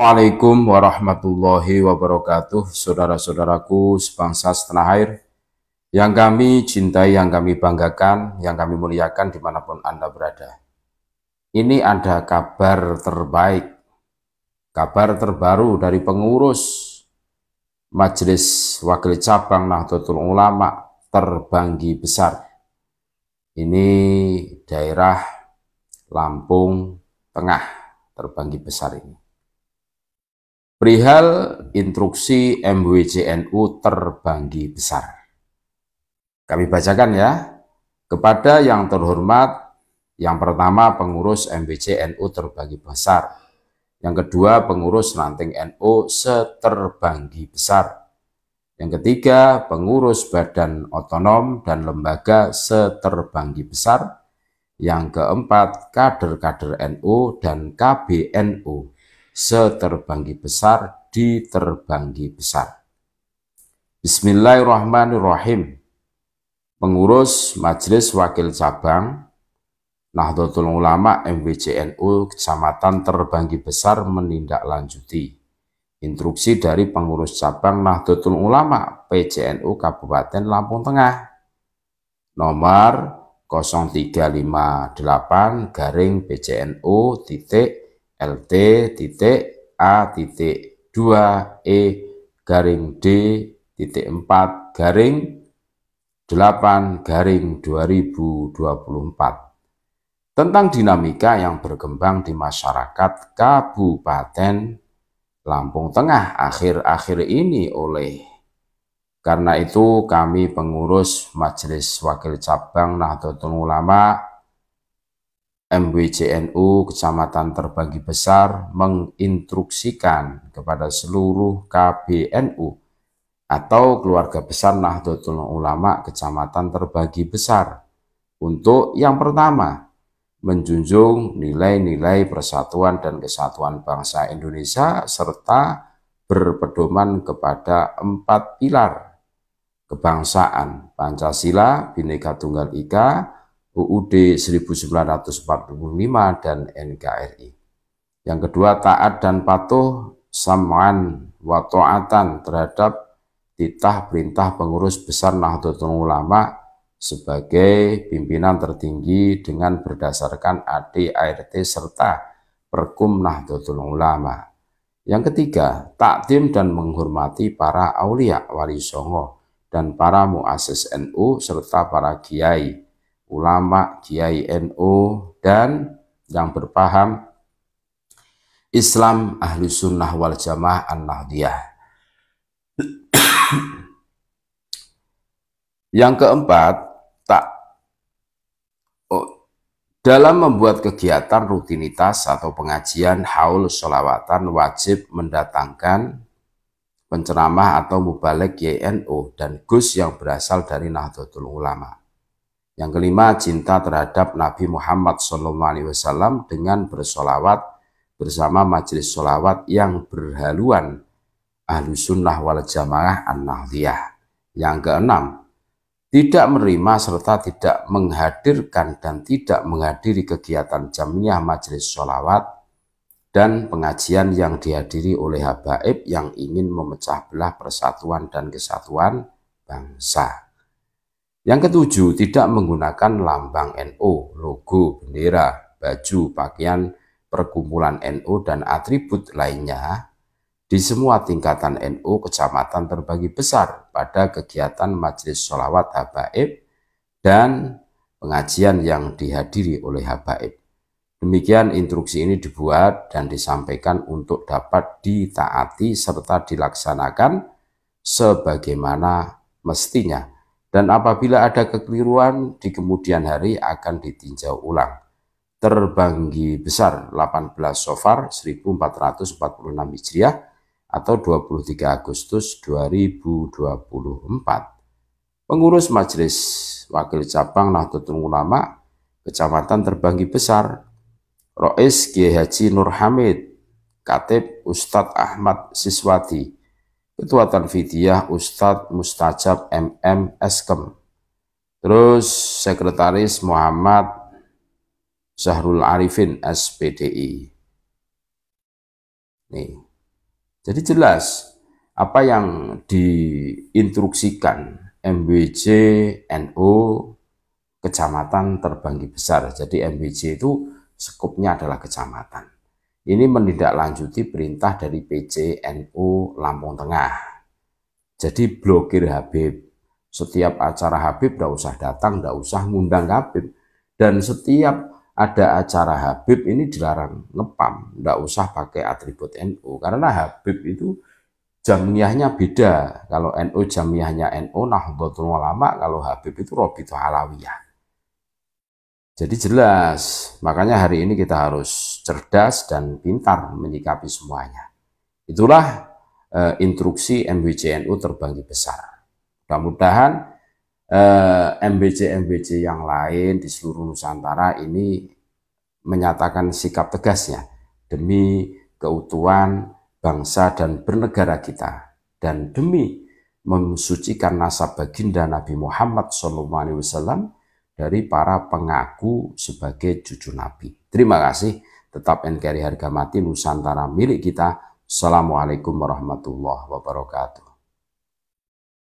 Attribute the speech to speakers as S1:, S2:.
S1: Assalamualaikum warahmatullahi wabarakatuh, saudara-saudaraku sebangsa setanah air, yang kami cintai, yang kami banggakan, yang kami muliakan dimanapun Anda berada. Ini ada kabar terbaik, kabar terbaru dari pengurus Majelis Wakil Cabang Nahdlatul Ulama Terbanggi Besar. Ini daerah Lampung Tengah, Terbanggi Besar ini perihal instruksi MWJNU terbanggi besar. Kami bacakan ya. Kepada yang terhormat, yang pertama pengurus MBCNU terbanggi besar. Yang kedua pengurus ranting NU seterbanggi besar. Yang ketiga pengurus badan otonom dan lembaga seterbanggi besar. Yang keempat kader-kader NU dan KBNU seterbanggi besar, di Terbanggi besar. Bismillahirrahmanirrahim. Pengurus Majelis Wakil Cabang Nahdlatul Ulama MWCNU Kecamatan Terbanggi Besar menindaklanjuti instruksi dari pengurus cabang Nahdlatul Ulama PJNU Kabupaten Lampung Tengah nomor 0358 garing PCNU titik LT titik A titik 2 E garing D titik 4 garing 8 garing 2024 tentang dinamika yang berkembang di masyarakat Kabupaten Lampung Tengah akhir-akhir ini oleh karena itu kami pengurus Majelis Wakil Cabang Nahdlatul Ulama MWJNU Kecamatan Terbagi Besar menginstruksikan kepada seluruh KBNU atau keluarga besar Nahdlatul Ulama Kecamatan Terbagi Besar untuk yang pertama menjunjung nilai-nilai persatuan dan kesatuan bangsa Indonesia serta berpedoman kepada empat pilar kebangsaan Pancasila, Bhinneka Tunggal Ika, UUD 1945 dan NKRI. Yang kedua, taat dan patuh sam'an wa ta'atan terhadap titah perintah pengurus besar Nahdlatul Ulama sebagai pimpinan tertinggi dengan berdasarkan AD, ART, serta Perkum Nahdlatul Ulama. Yang ketiga, takdim dan menghormati para aulia wali songo dan para muasis NU serta para kiai ulama, kiai NU dan yang berpaham Islam Ahli Sunnah wal Jamaah An-Nahdiyah. yang keempat, tak oh, dalam membuat kegiatan rutinitas atau pengajian haul solawatan wajib mendatangkan penceramah atau mubalik YNO dan Gus yang berasal dari Nahdlatul Ulama. Yang kelima, cinta terhadap Nabi Muhammad SAW dengan bersolawat bersama majelis solawat yang berhaluan Ahlu Sunnah wal Jamaah An-Nahdiyah. Yang keenam, tidak menerima serta tidak menghadirkan dan tidak menghadiri kegiatan jamiah majelis solawat dan pengajian yang dihadiri oleh habaib yang ingin memecah belah persatuan dan kesatuan bangsa. Yang ketujuh, tidak menggunakan lambang NU, logo, bendera, baju, pakaian, perkumpulan NU, dan atribut lainnya di semua tingkatan NU kecamatan terbagi besar pada kegiatan Majelis Sholawat Habaib dan pengajian yang dihadiri oleh Habaib. Demikian instruksi ini dibuat dan disampaikan untuk dapat ditaati serta dilaksanakan sebagaimana mestinya dan apabila ada kekeliruan, di kemudian hari akan ditinjau ulang. Terbanggi besar 18 Sofar 1446 Hijriah atau 23 Agustus 2024. Pengurus Majelis Wakil Cabang Nahdlatul Ulama Kecamatan Terbanggi Besar, Rois Kiai Haji Nur Hamid, Katib Ustadz Ahmad Siswati, Ketua Tanfidiyah Ustadz Mustajab MM Eskem. Terus Sekretaris Muhammad Zahrul Arifin SPDI. Nih. Jadi jelas apa yang diinstruksikan MBJ NU kecamatan terbanggi besar. Jadi MBJ itu skopnya adalah kecamatan ini menindaklanjuti perintah dari PCNU Lampung Tengah. Jadi blokir Habib. Setiap acara Habib tidak usah datang, tidak usah ngundang Habib. Dan setiap ada acara Habib ini dilarang ngepam, tidak usah pakai atribut NU. Karena Habib itu jamiahnya beda. Kalau NU jamiahnya NU, nah Ulama, kalau Habib itu Robito Alawiyah. Jadi jelas, makanya hari ini kita harus cerdas dan pintar menyikapi semuanya. Itulah eh, instruksi MBCNU terbagi besar. Mudah-mudahan eh, MBC-MBC yang lain di seluruh Nusantara ini menyatakan sikap tegasnya demi keutuhan bangsa dan bernegara kita dan demi mensucikan nasab baginda Nabi Muhammad SAW dari para pengaku sebagai cucu Nabi. Terima kasih. Tetap NKRI Harga Mati Nusantara milik kita. Assalamualaikum warahmatullahi wabarakatuh.